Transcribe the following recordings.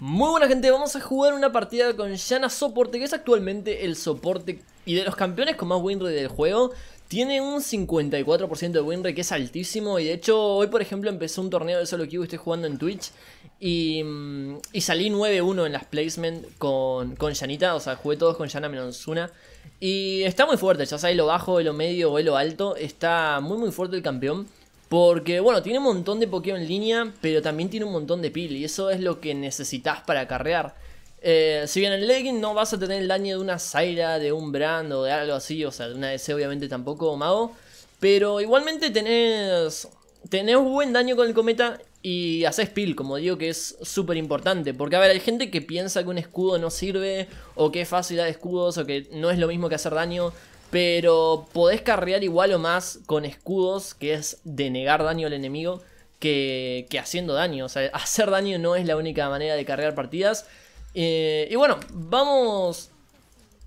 Muy buena gente, vamos a jugar una partida con Yana Soporte, que es actualmente el soporte y de los campeones con más winrate del juego. Tiene un 54% de winrate que es altísimo y de hecho hoy por ejemplo empecé un torneo de solo queue, estoy jugando en Twitch y, mm, salí 9-1 en las placements con, con Yanita, o sea, jugué todos con Yana menos una. Y está muy fuerte, ya sea lo bajo, lo medio o lo alto, está muy muy fuerte el campeón. Porque, bueno, tiene un montón de Pokémon en línea, pero también tiene un montón de pil, y eso es lo que necesitas para carrear. Eh, si bien en Legging no vas a tener el daño de una Zyra, de un Brand o de algo así, o sea, de una DC obviamente tampoco, Mago. Pero igualmente tenés, tenés buen daño con el cometa y haces pil, como digo, que es súper importante. Porque, a ver, hay gente que piensa que un escudo no sirve, o que es fácil dar escudos, o que no es lo mismo que hacer daño. Pero podés carrear igual o más con escudos, que es denegar daño al enemigo, que, haciendo daño. O sea, hacer daño no es la única manera de carrear partidas. Eh, y bueno, vamos...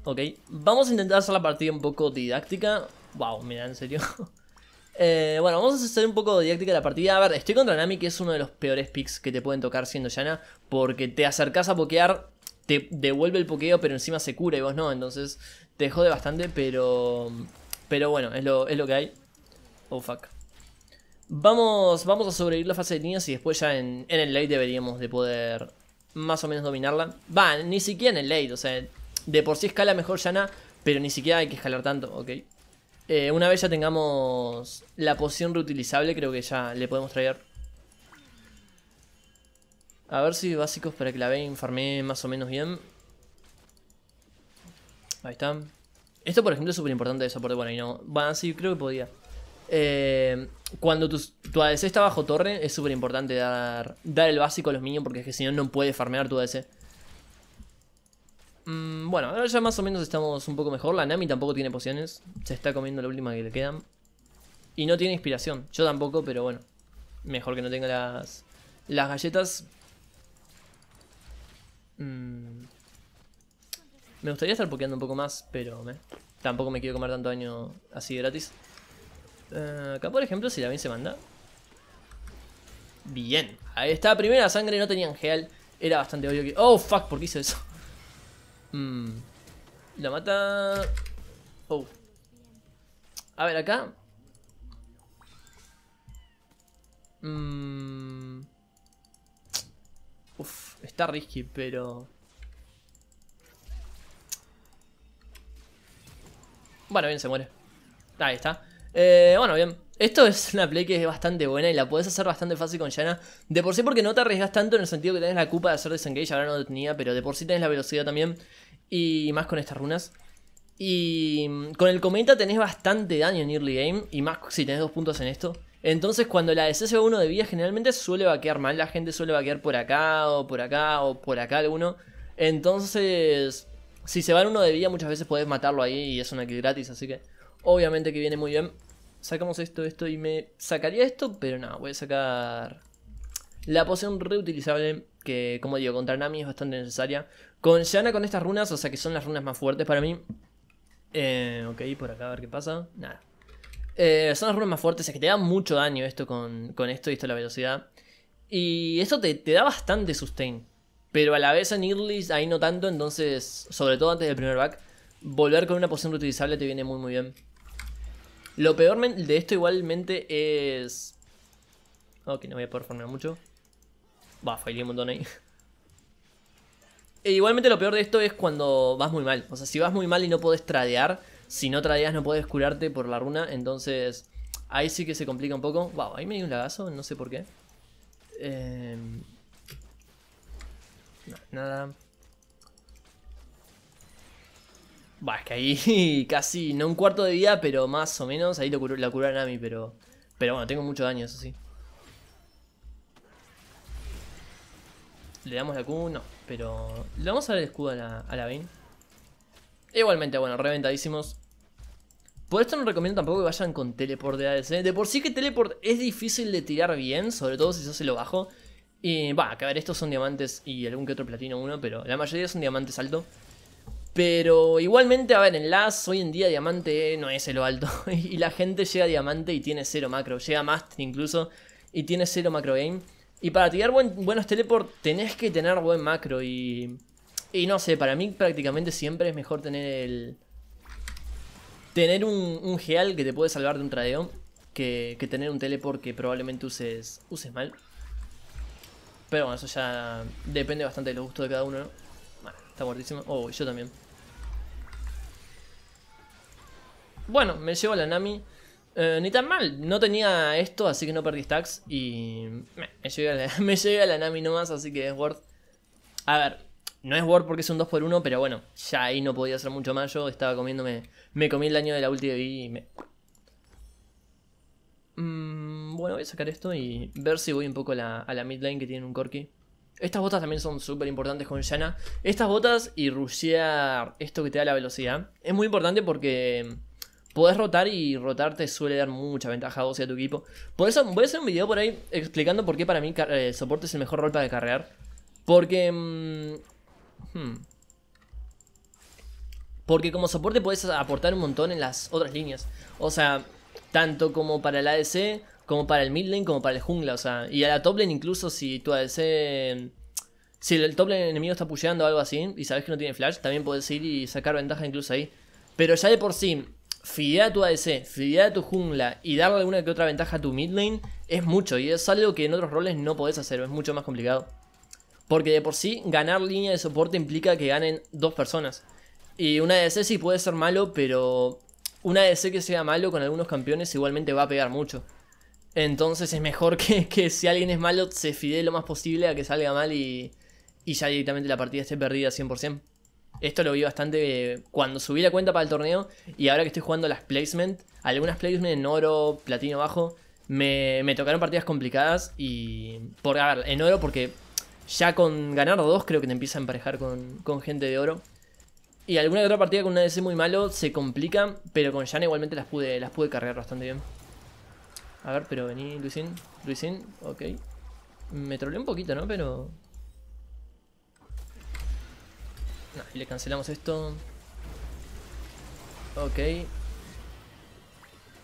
Ok, vamos a intentar hacer la partida un poco didáctica. Wow, mira, en serio. Eh, bueno, vamos a hacer un poco didáctica la partida. A ver, estoy contra Nami, que es uno de los peores picks que te pueden tocar siendo Yana. Porque te acercas a pokear, te devuelve el pokeo, pero encima se cura y vos no. Entonces, dejó de bastante, pero. Pero bueno, es lo, que hay. Oh fuck. Vamos, vamos a sobrevivir la fase de líneas y después ya en, el late deberíamos de poder más o menos dominarla. Va, ni siquiera en el late, o sea, de por sí escala mejor llana pero ni siquiera hay que escalar tanto, ok. Eh, una vez ya tengamos la poción reutilizable, creo que ya le podemos traer. A ver si básicos para que la vean farme más o menos bien. Ahí está. Esto, por ejemplo, es súper importante de soporte. Bueno, y no. Bueno, sí, creo que podía. Eh, cuando tu, ADC está bajo torre, es súper importante dar, dar el básico a los minions porque es que si no, no puedes farmear tu ADC. Mm, bueno, ahora ya más o menos estamos un poco mejor. La Nami tampoco tiene pociones. Se está comiendo la última que le quedan. Y no tiene inspiración. Yo tampoco, pero bueno. Mejor que no tenga las, las galletas. Mmm me gustaría estar pokeando un poco más, pero tampoco me quiero comer tanto daño así gratis. Eh, acá, por ejemplo, si la bien se manda. Bien. Ahí está, primera sangre, no tenían gel. Era bastante obvio que... ¡Oh, fuck! ¿Por qué hice eso? Mm. La mata... Oh. A ver, acá... Mm. Uf, está risky, pero... Bueno, bien, se muere. Ahí está. Eh, bueno, bien. Esto es una play que es bastante buena y la puedes hacer bastante fácil con Yana. De por sí porque no te arriesgas tanto en el sentido que tenés la culpa de hacer desengage, ahora no lo tenía, pero de por sí tenés la velocidad también. Y más con estas runas. Y con el cometa tenés bastante daño en early game, y más si tenés dos puntos en esto. Entonces cuando la desees uno de vida generalmente suele vaquear mal, la gente suele vaquear por acá o por acá o por acá alguno. Entonces si se en uno de vida muchas veces puedes matarlo ahí y es una kill gratis, así que obviamente que viene muy bien. Sacamos esto, esto y me sacaría esto, pero nada voy a sacar la poción reutilizable que, como digo, contra Nami es bastante necesaria. Con Yana con estas runas, o sea que son las runas más fuertes para mí. Eh, ok, por acá a ver qué pasa. Nada. Eh, son las runas más fuertes, es que te da mucho daño esto con, esto y esto la velocidad. Y esto te, te da bastante sustain. Pero a la vez en Irlys, ahí no tanto, entonces, sobre todo antes del primer back, volver con una poción reutilizable te viene muy muy bien. Lo peor de esto igualmente es... Ok, no voy a poder mucho. Va, failé un montón ahí. E igualmente lo peor de esto es cuando vas muy mal. O sea, si vas muy mal y no puedes tradear, si no tradeas no puedes curarte por la runa, entonces ahí sí que se complica un poco. Wow, ahí me dio un lagazo, no sé por qué. Eh, nada. Va, es que ahí casi, no un cuarto de vida, pero más o menos. Ahí lo curó, la a mí pero. Pero bueno, tengo mucho daño, eso sí. Le damos la Q, no, pero. Le vamos a dar el escudo a la, a la Igualmente, bueno, reventadísimos. Por esto no recomiendo tampoco que vayan con teleport de ADC. De por sí que teleport es difícil de tirar bien, sobre todo si se hace lo bajo. Y va, que a ver, estos son diamantes y algún que otro platino uno, pero la mayoría son diamantes alto. Pero igualmente, a ver, en LAS hoy en día diamante no es lo alto. y la gente llega a diamante y tiene cero macro. Llega Master incluso y tiene cero macro game. Y para tirar buen, buenos teleport tenés que tener buen macro. Y, y no sé, para mí prácticamente siempre es mejor tener el... Tener un, un Geal que te puede salvar de un tradeo que, que tener un teleport que probablemente uses, uses mal. Pero bueno, eso ya depende bastante de los gustos de cada uno, ¿no? está muertísimo. Oh, yo también. Bueno, me llevo a la Nami. Eh, ni tan mal, no tenía esto, así que no perdí stacks y me, llegué a la, Nami nomás, así que es worth. A ver, no es worth porque es un 2x1, pero bueno, ya ahí no podía hacer mucho más. Yo estaba comiéndome, me comí el daño de la ulti y me... Mmm bueno, voy a sacar esto y ver si voy un poco a la, mid lane que tiene un Corki. Estas botas también son súper importantes con Yana. Estas botas y rushear esto que te da la velocidad es muy importante porque podés rotar y rotar te suele dar mucha ventaja a vos y tu equipo. Por eso voy a hacer un video por ahí explicando por qué para mí eh, el soporte es el mejor rol para carrear. Porque... Mm, hmm. porque como soporte puedes aportar un montón en las otras líneas. O sea, tanto como para el ADC como para el mid lane, como para el jungla, o sea, y a la top lane incluso si tu ADC... Si el top lane enemigo está pusheando o algo así y sabes que no tiene flash, también puedes ir y sacar ventaja incluso ahí. Pero ya de por sí, fidear a tu ADC, fidear a tu jungla y darle alguna que otra ventaja a tu mid lane es mucho y es algo que en otros roles no podés hacer, es mucho más complicado. Porque de por sí, ganar línea de soporte implica que ganen dos personas. Y una ADC sí puede ser malo, pero una ADC que sea malo con algunos campeones igualmente va a pegar mucho. Entonces es mejor que, que, si alguien es malo, se fide lo más posible a que salga mal y, y ya directamente la partida esté perdida 100%. Esto lo vi bastante eh, cuando subí la cuenta para el torneo y ahora que estoy jugando las placement, algunas placement en oro, platino bajo, me, tocaron partidas complicadas y... Por, a ver, en oro porque ya con ganar dos creo que te empieza a emparejar con, gente de oro. Y alguna de otra partida con una ADC muy malo se complica, pero con Jan igualmente las pude, las pude cargar bastante bien. A ver, pero vení, Luisín. Luisín, ok. Me troleé un poquito, ¿no? Pero... le cancelamos esto. Ok.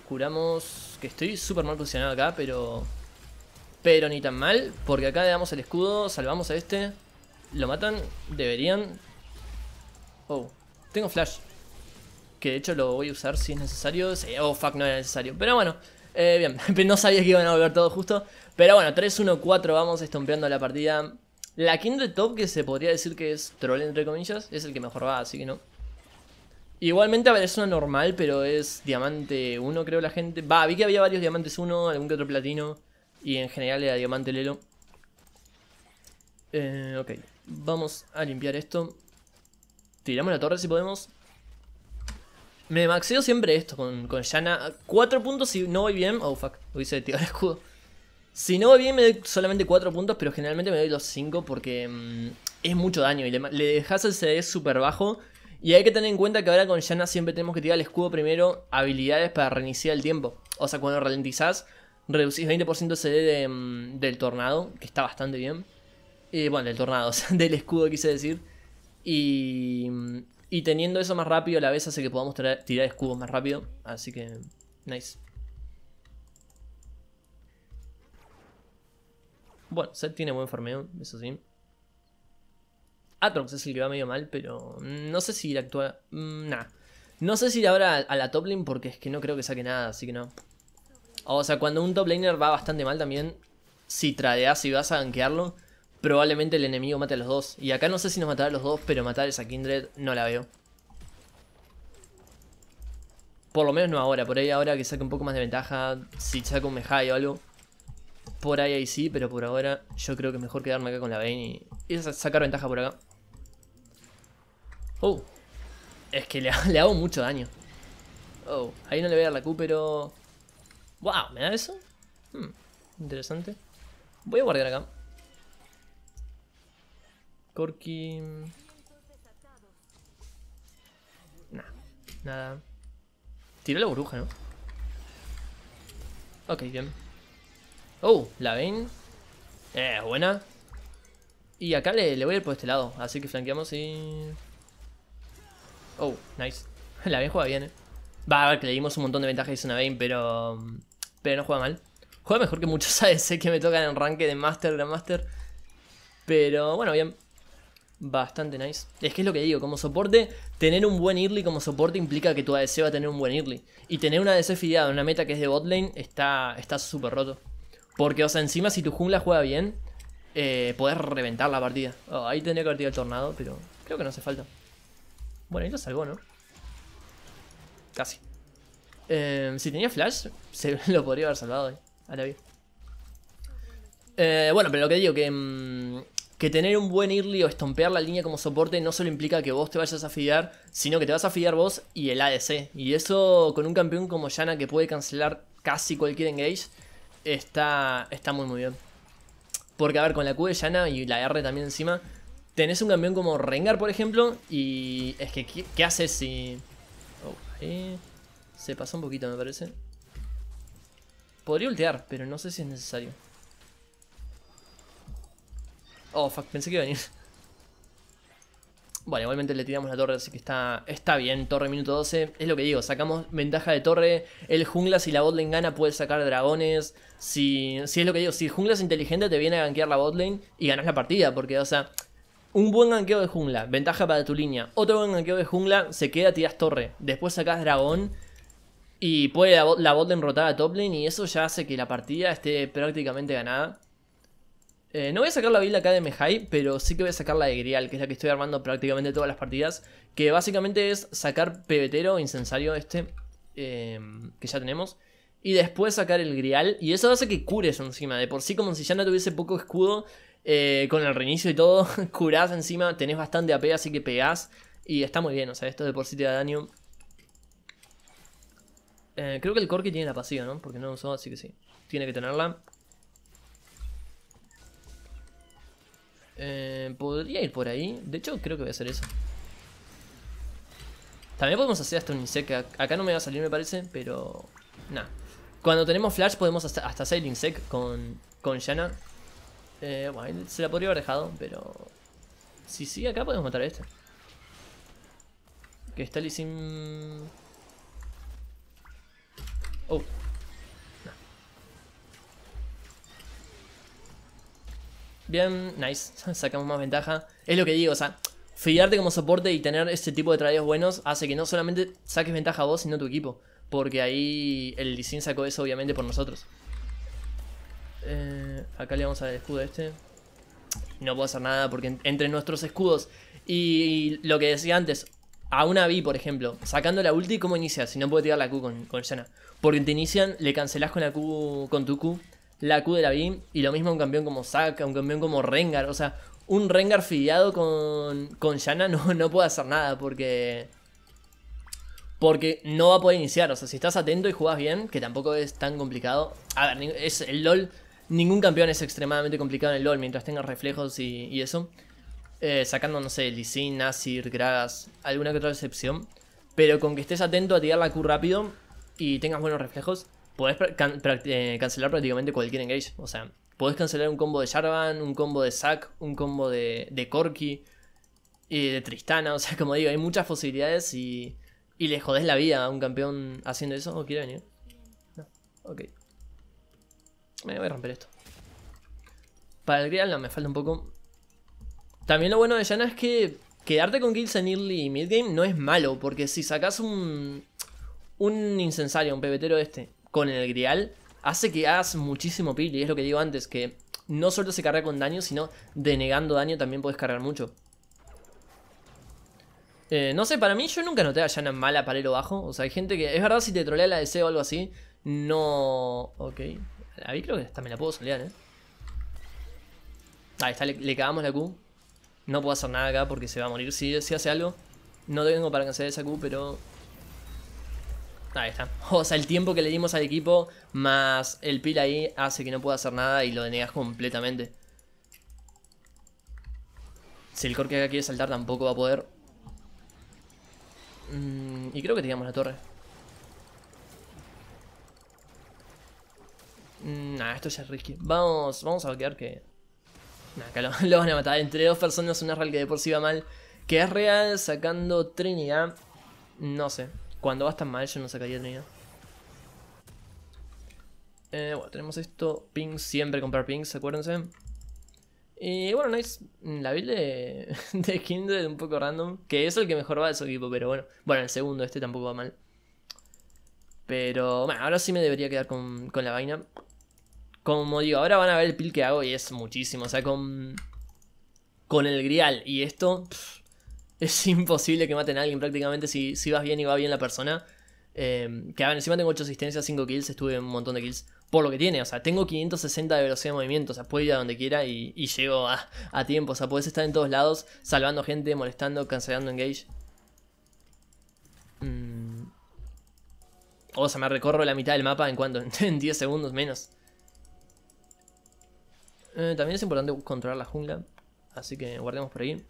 Curamos... Que estoy súper mal posicionado acá, pero... Pero ni tan mal, porque acá le damos el escudo, salvamos a este. Lo matan, deberían. Oh, tengo flash. Que de hecho lo voy a usar si es necesario. Oh, fuck, no era necesario. Pero bueno, eh, bien, no sabía que iban a volver todo justo. Pero bueno, 3-1-4 vamos estompeando la partida. La king top, que se podría decir que es troll entre comillas, es el que mejor va, así que no. Igualmente a es una normal, pero es diamante 1 creo la gente. Va, vi que había varios diamantes 1, algún que otro platino. Y en general era diamante lelo. Eh, ok, vamos a limpiar esto. Tiramos la torre si podemos. Me maxeo siempre esto con, con Yana. 4 puntos si no voy bien. Oh fuck, hubiese tirado el escudo. Si no voy bien me doy solamente 4 puntos, pero generalmente me doy los 5 porque mm, es mucho daño y le, dejas el CD súper bajo. Y hay que tener en cuenta que ahora con Yana siempre tenemos que tirar el escudo primero, habilidades para reiniciar el tiempo. O sea, cuando ralentizás, reducís 20% CD mm, del tornado, que está bastante bien. Eh, bueno, del tornado, o sea, del escudo quise decir. Y mm, y teniendo eso más rápido, a la vez hace que podamos tirar escudos más rápido. Así que, nice. Bueno, se tiene buen farmeo, eso sí. Atrox es el que va medio mal, pero no sé si ir a actuar... Mm, nah. No sé si ir ahora a la top lane porque es que no creo que saque nada, así que no. O sea, cuando un top laner va bastante mal también, si tradeas y vas a banquearlo probablemente el enemigo mate a los dos. Y acá no sé si nos matará a los dos, pero matar a esa Kindred no la veo. Por lo menos no ahora, por ahí ahora que saque un poco más de ventaja, si saca un Mejai o algo. Por ahí ahí sí, pero por ahora yo creo que es mejor quedarme acá con la Vayne y, sacar ventaja por acá. Oh, es que le, hago mucho daño. Oh, ahí no le voy a dar la Q, pero... ¡Wow! ¿Me da eso? Hmm, interesante. Voy a guardar acá. Corky... Mm. Nah, nada. Tiro la burbuja, ¿no? Ok, bien. Oh, la Vayne. Eh, buena. Y acá le, voy a ir por este lado, así que flanqueamos y... Oh, nice. La Vayne juega bien, eh. Va, a ver que le dimos un montón de ventajas a una Vayne, pero... Mm, pero no juega mal. Juega mejor que muchos ADC que me tocan en ranque de Master, Grandmaster. Master. Pero bueno, bien. Bastante nice. Es que es lo que digo, como soporte, tener un buen early como soporte implica que tu ADC va a tener un buen early. Y tener una ADC fideada en una meta que es de botlane está súper roto. Porque, o sea, encima si tu jungla juega bien, eh, reventar la partida. Oh, ahí tendría que haber tirado el tornado, pero creo que no hace falta. Bueno, ahí lo salvó, ¿no? Casi. Eh, si tenía flash, se lo podría haber salvado. Eh. A la vida. Eh, bueno, pero lo que digo, que... Mm, que tener un buen early o estompear la línea como soporte no solo implica que vos te vayas a fidear, sino que te vas a fidear vos y el ADC. Y eso con un campeón como Yana que puede cancelar casi cualquier engage, está, está muy muy bien. Porque a ver, con la Q de Yana y la R también encima, tenés un campeón como Rengar, por ejemplo, y es que, ¿qué, haces si...? Oh, se pasó un poquito, me parece. Podría ultear, pero no sé si es necesario. Oh, fuck, pensé que iba a venir. Bueno, igualmente le tiramos la torre, así que está, está bien. Torre minuto 12. Es lo que digo, sacamos ventaja de torre. El jungla, si la botlane gana, puede sacar dragones. Si, si es lo que digo, si el jungla es inteligente, te viene a gankear la botlane y ganas la partida. Porque, o sea, un buen gankeo de jungla, ventaja para tu línea. Otro buen gankeo de jungla, se queda, tiras torre. Después sacas dragón y puede la, la botlane rotar a top lane y eso ya hace que la partida esté prácticamente ganada. Eh, no voy a sacar la build acá de Mehai, pero sí que voy a sacar la de Grial, que es la que estoy armando prácticamente todas las partidas. Que básicamente es sacar pebetero, incensario este, eh, que ya tenemos. Y después sacar el Grial, y eso hace que cures encima. De por sí, como si ya no tuviese poco escudo, eh, con el reinicio y todo, curás encima, tenés bastante AP, así que pegás. Y está muy bien, o sea, esto de por sí te da daño. creo que el Corki tiene la pasiva, ¿no? Porque no lo usó, así que sí. Tiene que tenerla. Eh, podría ir por ahí. De hecho, creo que voy a hacer eso. También podemos hacer hasta un insect. Acá no me va a salir, me parece, pero... Nada. Cuando tenemos flash podemos hasta, hacer el insect con, con Yana. Eh, bueno, se la podría haber dejado, pero... Si sí acá podemos matar a este. Que está sin Oh, Bien, nice. Sacamos más ventaja. Es lo que digo, o sea, fiarte como soporte y tener este tipo de tradeos buenos hace que no solamente saques ventaja a vos, sino a tu equipo. Porque ahí el Lissin sacó eso obviamente por nosotros. Eh, acá le vamos a el escudo este. No puedo hacer nada porque entre nuestros escudos y lo que decía antes, a una Vi, por ejemplo, sacando la ulti, ¿cómo inicias? Si no puede tirar la Q con, con Porque te inician, le cancelás con la Q con tu Q la Q de la BIM. Y lo mismo un campeón como Saka, un campeón como Rengar. O sea, un Rengar fideado con, con Yana no, no puede hacer nada porque. Porque no va a poder iniciar. O sea, si estás atento y jugás bien, que tampoco es tan complicado. A ver, es el LOL. Ningún campeón es extremadamente complicado en el LOL mientras tengas reflejos y, eso. Eh, sacando, no sé, Lisin, Nasir, Gragas, alguna que otra excepción. Pero con que estés atento a tirar la Q rápido y tengas buenos reflejos, podés eh, cancelar prácticamente cualquier engage. O sea, podés cancelar un combo de Jarvan, un combo de Zac, un combo de, de Corki, y de Tristana. O sea, como digo, hay muchas posibilidades y, y le jodés la vida a un campeón haciendo eso. ¿O quiere venir? No, ok. Me voy a romper esto. Para el Grial no, me falta un poco. También lo bueno de Yana es que quedarte con kills en early y mid game no es malo, porque si sacas un, un incensario, un pebetero este, con el grial hace que hagas muchísimo peel. Y es lo que digo antes, que no solo se carga con daño, sino denegando daño también puedes cargar mucho. Eh, no sé, para mí yo nunca noté a Yana mala palero bajo. O sea, hay gente que. Es verdad, si te trolea la DC o algo así, no. Ok. ahí creo que también la puedo solear, eh. Ahí está, le, cagamos la Q. No puedo hacer nada acá porque se va a morir. Si, si hace algo, no tengo para cancelar esa Q, pero Ahí está. O sea, el tiempo que le dimos al equipo más el pil ahí hace que no pueda hacer nada y lo denegas completamente. Si el core que acá quiere saltar tampoco va a poder. Mm, y creo que tiramos la torre. Mm, nah, esto ya es risky. Vamos, vamos a bloquear que... Nah, acá lo, van a matar. Entre dos personas, una real que de por sí va mal. Que es real sacando Trinidad. No sé. Cuando va tan mal yo no sacaría trinidad. Eh, bueno, tenemos esto. Pings, siempre comprar pings, acuérdense. Y bueno, nice. La build de, de Kindred un poco random. Que es el que mejor va de su equipo, pero bueno. Bueno, el segundo, este tampoco va mal. Pero bueno, ahora sí me debería quedar con, la vaina. Como digo, ahora van a ver el pil que hago y es muchísimo. O sea, con, con el grial y esto... Es imposible que maten a alguien prácticamente si, si vas bien y va bien la persona. Em, que a encima tengo 8 asistencias, 5 kills, estuve en un montón de kills. Por lo que tiene, o sea, tengo 560 de velocidad de movimiento, o sea, puedo ir a donde quiera y, llego a, tiempo. O sea, puedes estar en todos lados, salvando gente, molestando, cancelando engage. Mm. O sea, me recorro la mitad del mapa en cuanto, en 10 segundos menos. Eh, también es importante controlar la jungla, así que guardemos por ahí.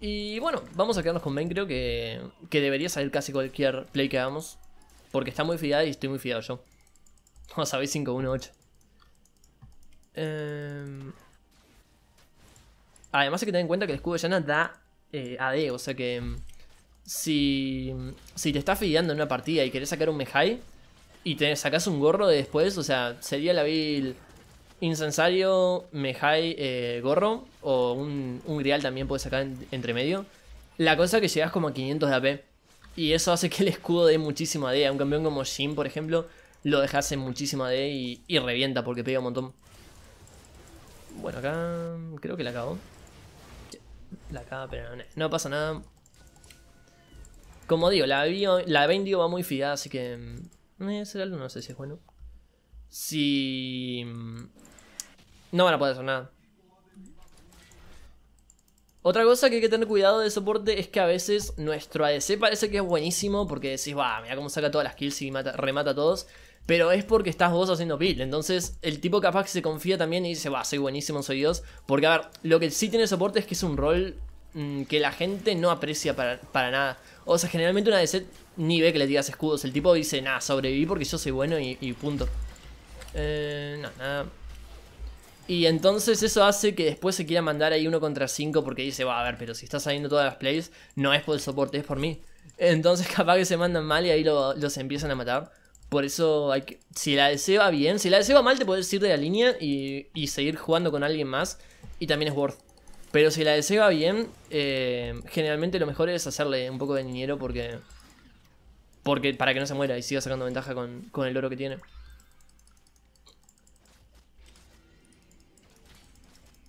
Y bueno, vamos a quedarnos con Ben creo que, que debería salir casi cualquier play que hagamos. Porque está muy fiada y estoy muy fiado yo. No sabéis 5-1-8. Además hay que tener en cuenta que el escudo de llana da eh, AD, o sea que em, si, si te estás fiando en una partida y querés sacar un Mejai y te sacas un gorro de después, o sea, sería la vil Incensario, Mejai, eh, Gorro o un, Grial también puedes sacar entre medio. La cosa es que llegas como a 500 de AP y eso hace que el escudo dé muchísimo AD. A un campeón como Shin, por ejemplo, lo dejas en muchísimo AD y, revienta porque pega un montón. Bueno, acá creo que la acabo. La acaba pero no, pasa nada. Como digo, la, bio, la va muy fiada, así que... Mm, eh, no sé si es bueno. Si... Mm, no van a poder hacer nada. Otra cosa que hay que tener cuidado de soporte es que a veces nuestro ADC parece que es buenísimo porque decís, va, mira cómo saca todas las kills y remata a todos. Pero es porque estás vos haciendo build. Entonces, el tipo capaz que se confía también y dice, va, soy buenísimo, soy Dios. Porque, a ver, lo que sí tiene soporte es que es un rol mm, que la gente no aprecia para, nada. O sea, generalmente una ADC ni ve que le digas escudos. El tipo dice, nada, sobreviví porque yo soy bueno y punto. Eh, no, nada. Y entonces eso hace que después se quiera mandar ahí uno contra cinco porque dice, va a ver, pero si está saliendo todas las plays, no es por el soporte, es por mí. Entonces capaz que se mandan mal y ahí los empiezan a matar. Por eso hay que, si la deseo va bien, si la deseo va mal te puedes ir de la línea y, seguir jugando con alguien más. Y también es worth. Pero si la deseo va bien, eh, generalmente lo mejor es hacerle un poco de dinero porque... Porque para que no se muera y siga sacando ventaja con el oro que tiene.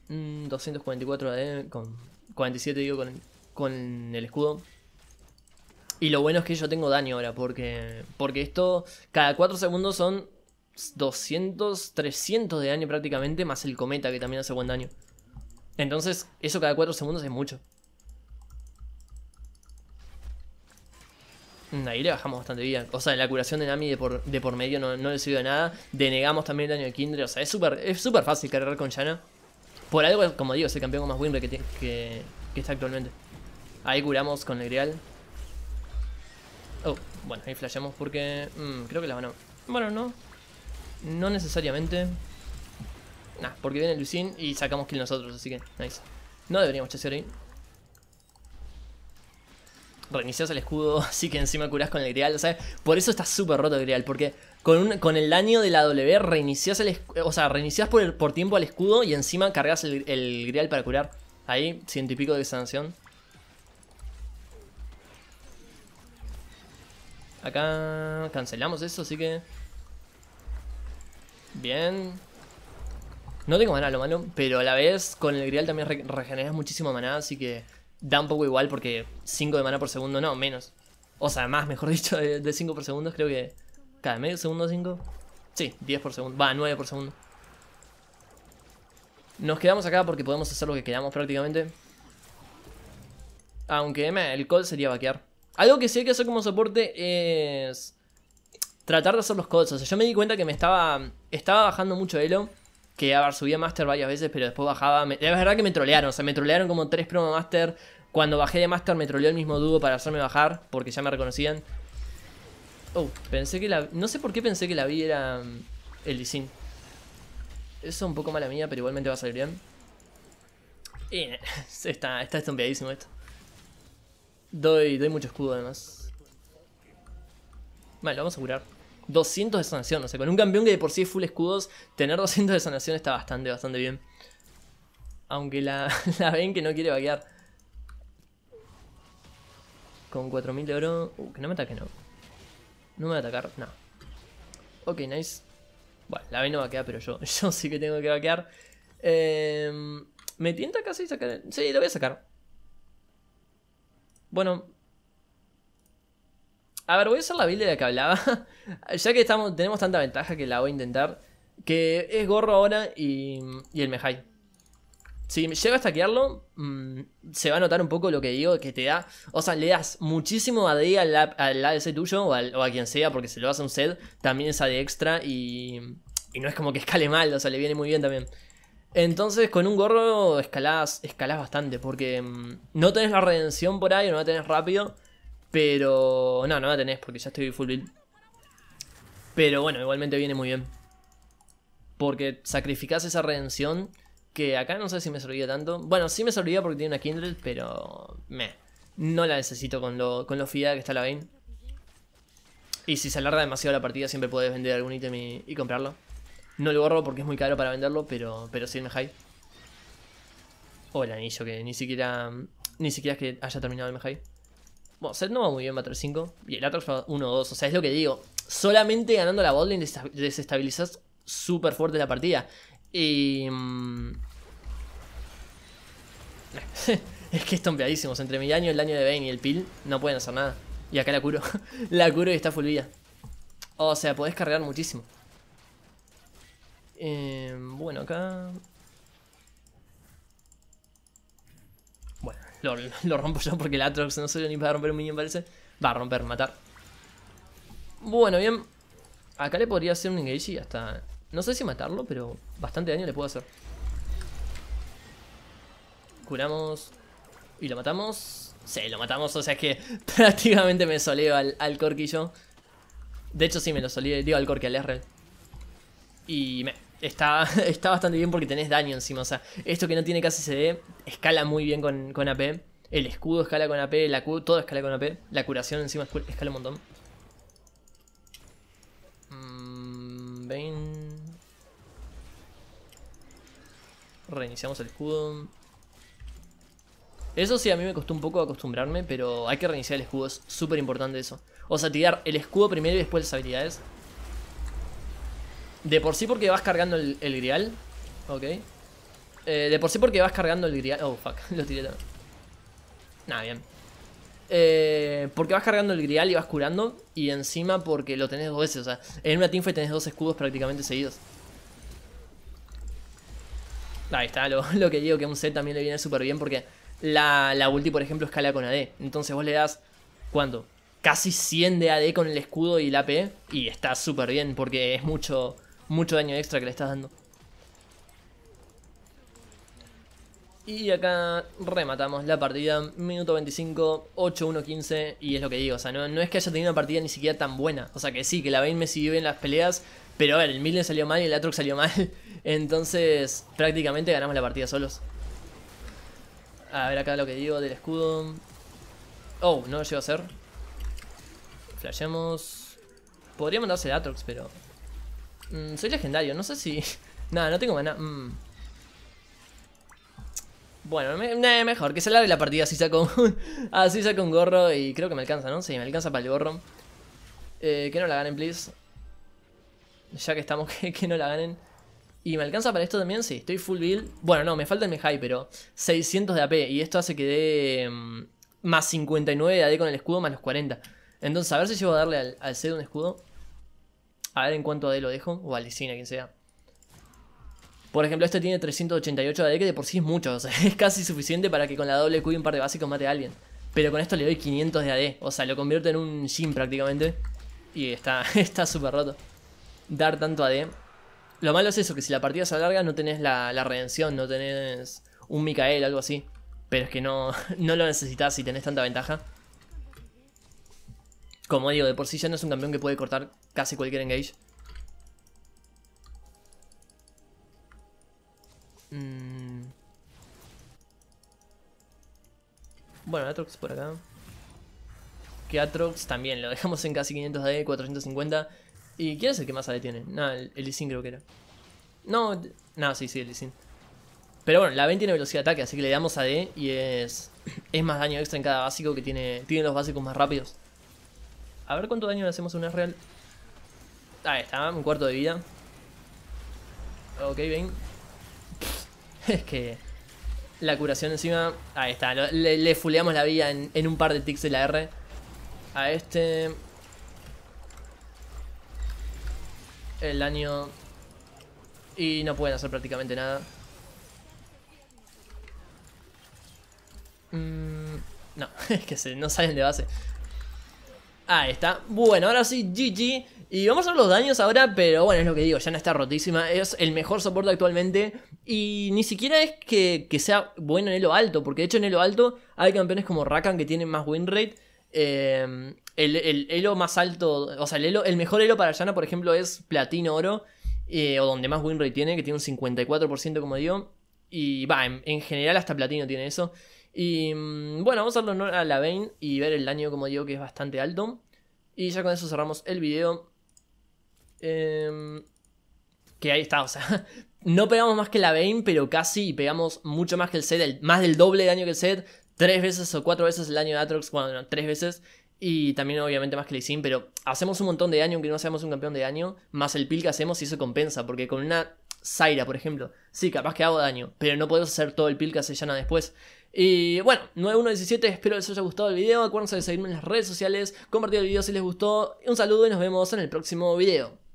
244 mm, AD, con 47 digo, con, el escudo. Y lo bueno es que yo tengo daño ahora, porque, porque esto cada 4 segundos son 200, 300 de daño prácticamente, más el cometa que también hace buen daño. Entonces, eso cada 4 segundos es mucho. Mm, ahí le bajamos bastante vida. O sea, la curación de Nami de por, de por medio no, no le sirvió nada. Denegamos también el daño de Kindred. O sea, es súper es super fácil cargar con Yana. Por algo, como digo, es el campeón más winrate que, está actualmente. Ahí curamos con el grial. Oh, bueno, ahí flashamos porque... Mm, creo que la van a... Bueno, no. No necesariamente. Nah, porque viene Lucin y sacamos kill nosotros, así que... Nice. No deberíamos chasear ahí. Reinicias el escudo, así que encima curás con el grial. O sea, por eso está súper roto el grial, porque con, el daño de la W reinicias el o sea, reinicias por, por tiempo al escudo y encima cargas el, grial para curar. Ahí, ciento y pico de sanción. Acá cancelamos eso, así que... Bien. No tengo maná, lo malo, pero a la vez con el grial también regeneras muchísimo maná, así que da un poco igual porque 5 de maná por segundo, no, menos. O sea, más, mejor dicho, de 5 por segundo creo que cada medio segundo 5. Sí, 10 por segundo. Va, 9 por segundo. Nos quedamos acá porque podemos hacer lo que queramos prácticamente. Aunque el call sería vaquear. Algo que sí hay que hacer como soporte es tratar de hacer los calls. O sea, yo me di cuenta que me estaba estaba bajando mucho elo. Que a ver, subía Master varias veces, pero después bajaba. es verdad que me trolearon. O sea, me trolearon como tres promo Master. Cuando bajé de Master me troleó el mismo dúo para hacerme bajar, porque ya me reconocían. Oh, pensé que la... No sé por qué pensé que la vi era mm, el Sin Eso es un poco mala mía, pero igualmente va a salir bien. está, estompeadísimo esto. Doy, doy mucho escudo además. Vale, lo vamos a curar. 200 de sanación, o sea, con un campeón que de por sí es full escudos, tener 200 de sanación está bastante, bastante bien. Aunque la, la ven que no quiere vaquear. Con 4000 de oro... Uh, que no me ataque, no. No me va a atacar, no. Ok, nice. Bueno, la B no va a quedar, pero yo, yo sí que tengo que vaquear. Eh, ¿Me tienta casi sacar? Sí, lo voy a sacar. Bueno. A ver, voy a usar la build de la que hablaba. ya que estamos, tenemos tanta ventaja que la voy a intentar. Que es gorro ahora y, y el Mejai. Si llega a stackearlo, mm, se va a notar un poco lo que digo, que te da. O sea, le das muchísimo AD al, al ADC tuyo o, a quien sea, porque se lo hace un set, también es AD extra y, y no es como que escale mal, o sea, le viene muy bien también. Entonces, con un gorro escalás, escalas bastante, porque mm, no tenés la redención por ahí, no la tenés rápido, pero. No, no la tenés, porque ya estoy full build. Pero bueno, igualmente viene muy bien. Porque sacrificás esa redención que acá no sé si me servía tanto. Bueno, sí me servía porque tiene una Kindred, pero me no la necesito con lo, con lo fiada que está la Vayne. Y si se alarga demasiado la partida siempre puedes vender algún ítem y, comprarlo. No lo borro porque es muy caro para venderlo, pero, pero sí me high. O el anillo, que ni siquiera ni siquiera es que haya terminado el Mejai. Bueno, Zed no va muy bien va 5 y el Atrox va 1-2, o sea, es lo que digo. Solamente ganando la botlane desestabilizas súper fuerte la partida. Y... Mm, es que estompeadísimos. Entre mi daño, el daño de Bane y el Pil, no pueden hacer nada. Y acá la curo. la curo y está full vida. O sea, podés cargar muchísimo. Eh, bueno, acá... Bueno, lo, rompo yo porque el Atrox no soy ni para romper un minion, parece. Va a romper, matar. Bueno, bien. Acá le podría hacer un engage y hasta no sé si matarlo, pero bastante daño le puedo hacer. Curamos. ¿Y lo matamos? Sí, lo matamos, o sea que prácticamente me soleo al, al corquillo. De hecho, sí, me lo soleo, digo al Corki al R. Y me, está, está bastante bien porque tenés daño encima, o sea, esto que no tiene casi CD escala muy bien con, con AP. El escudo escala con AP, la Q, todo escala con AP. La curación encima escala un montón. Mmm, Reiniciamos el escudo. Eso sí, a mí me costó un poco acostumbrarme, pero hay que reiniciar el escudo, es súper importante eso. O sea, tirar el escudo primero y después las habilidades. De por sí porque vas cargando el, grial. Ok. Eh, de por sí porque vas cargando el grial. Oh, fuck, lo tiré Nada, bien. Eh, porque vas cargando el grial y vas curando. Y encima porque lo tenés dos veces. O sea, en una teamfight tenés dos escudos prácticamente seguidos. Ahí está, lo, que digo que un C también le viene súper bien porque la, la, ulti, por ejemplo, escala con AD. Entonces vos le das, ¿cuánto? Casi 100 de AD con el escudo y la P y está súper bien porque es mucho, mucho daño extra que le estás dando. Y acá rematamos la partida, minuto 25, 8-1-15, y es lo que digo, o sea, no, es que haya tenido una partida ni siquiera tan buena, o sea que sí, que la Vayne me siguió en las peleas, pero a ver, el Milen salió mal y el Atrox salió mal. Entonces, prácticamente ganamos la partida solos. A ver acá lo que digo del escudo. Oh, no lo llevo a hacer. Flashemos. Podría mandarse el Atrox, pero... Mm, soy legendario, no sé si... Nada, no tengo mana. Mm. Bueno, mejor que se largue la partida así saco, un, así saco un gorro y creo que me alcanza, ¿no? Sí, me alcanza para el gorro. Eh, que no la ganen, please. Ya que estamos, que, no la ganen. ¿Y me alcanza para esto también? Sí, estoy full build. Bueno, no, me falta el Mejai, pero 600 de AP. Y esto hace que dé mm, más 59 de AD con el escudo, más los 40. Entonces, a ver si llevo a darle al, al C un escudo. A ver en cuánto AD lo dejo. O a quien sea. Por ejemplo, este tiene 388 de AD, que de por sí es mucho. O sea, es casi suficiente para que con la doble Q y un par de básicos mate a alguien. Pero con esto le doy 500 de AD. O sea, lo convierto en un gym prácticamente. Y está súper roto dar tanto AD. Lo malo es eso, que si la partida se alarga no tenés la, redención, no tenés un Micael, algo así. Pero es que no, lo necesitas si tenés tanta ventaja. Como digo, de por sí ya no es un campeón que puede cortar casi cualquier engage. Mm. Bueno, Atrox por acá. Que Atrox también lo dejamos en casi 500 AD, 450. ¿Y quién es el que más AD tiene? No, el, Elysin creo que era. No, no, sí, sí, el Isin. Pero bueno, la Ben tiene velocidad de ataque, así que le damos AD y es, es más daño extra en cada básico que tiene, tiene los básicos más rápidos. A ver cuánto daño le hacemos a una real. Ahí está, un cuarto de vida. Ok, bien. Es que la curación encima... Ahí está, le, fuleamos la vida en, un par de ticks de la R. A este... el daño y no pueden hacer prácticamente nada. Mm, no, es que no salen de base. Ahí está. Bueno, ahora sí, GG. Y vamos a ver los daños ahora, pero bueno, es lo que digo, ya no está rotísima. Es el mejor soporte actualmente. Y ni siquiera es que, sea bueno en elo alto, porque de hecho en elo alto hay campeones como Rakan que tienen más win rate. Em, el, el, elo más alto, o sea, el, mejor elo para Yana, por ejemplo, es platino oro, eh, o donde más winrate tiene, que tiene un 54%, como digo. Y va, en, general hasta platino tiene eso. Y mm, bueno, vamos a darle a la Vein y ver el daño, como digo, que es bastante alto. Y ya con eso cerramos el video. Em, que ahí está, o sea, no pegamos más que la vein pero casi pegamos mucho más que el set, más del doble de daño que el set, tres veces o cuatro veces el año de Atrox, bueno, tres veces. Y también obviamente más que sin pero hacemos un montón de daño aunque no seamos un campeón de daño, más el pil que hacemos y eso compensa, porque con una Zaira, por ejemplo, sí, capaz que hago daño, pero no puedes hacer todo el pil que hace Yana después. Y bueno, 9117, espero que les haya gustado el video, acuérdense de seguirme en las redes sociales, compartir el video si les gustó, un saludo y nos vemos en el próximo video.